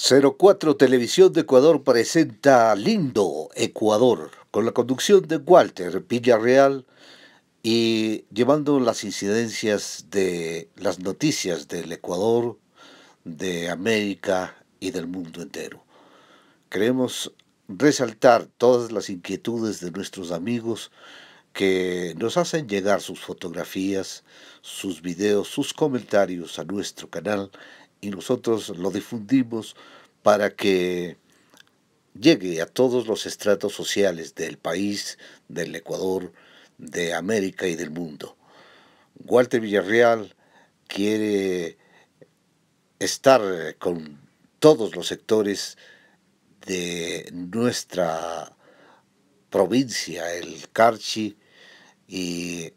04 Televisión de Ecuador presenta Lindo Ecuador, con la conducción de Walter Villarreal y llevando las incidencias de las noticias del Ecuador, de América y del mundo entero. Queremos resaltar todas las inquietudes de nuestros amigos que nos hacen llegar sus fotografías, sus videos, sus comentarios a nuestro canal y nosotros lo difundimos para que llegue a todos los estratos sociales del país, del Ecuador, de América y del mundo. Walter Villarreal quiere estar con todos los sectores de nuestra provincia, el Carchi, y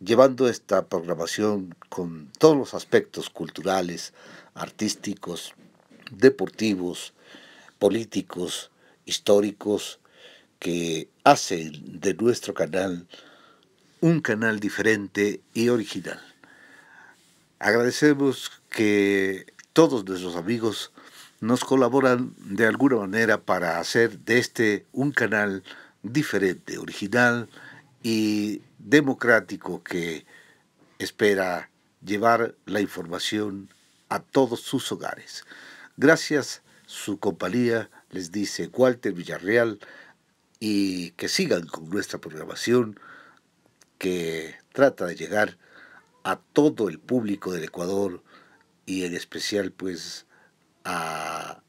llevando esta programación con todos los aspectos culturales, artísticos, deportivos, políticos, históricos, que hacen de nuestro canal un canal diferente y original. Agradecemos que todos nuestros amigos nos colaboran de alguna manera para hacer de este un canal diferente, original, y democrático que espera llevar la información a todos sus hogares. Gracias, su compañía les dice Walter Villarreal y que sigan con nuestra programación que trata de llegar a todo el público del Ecuador y en especial pues a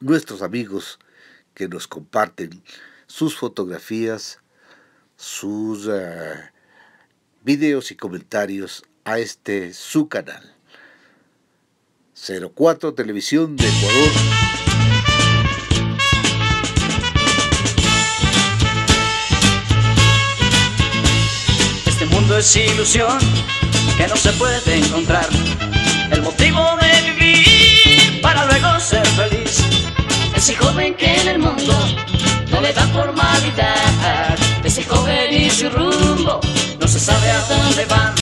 nuestros amigos que nos comparten sus fotografías, sus eh, videos y comentarios a este su canal. 04 Televisión de Ecuador. Este mundo es ilusión que no se puede encontrar. El motivo de vivir para luego ser feliz. Ese joven que en el mundo da formalidad. Ese joven y su rumbo no se sabe a dónde van.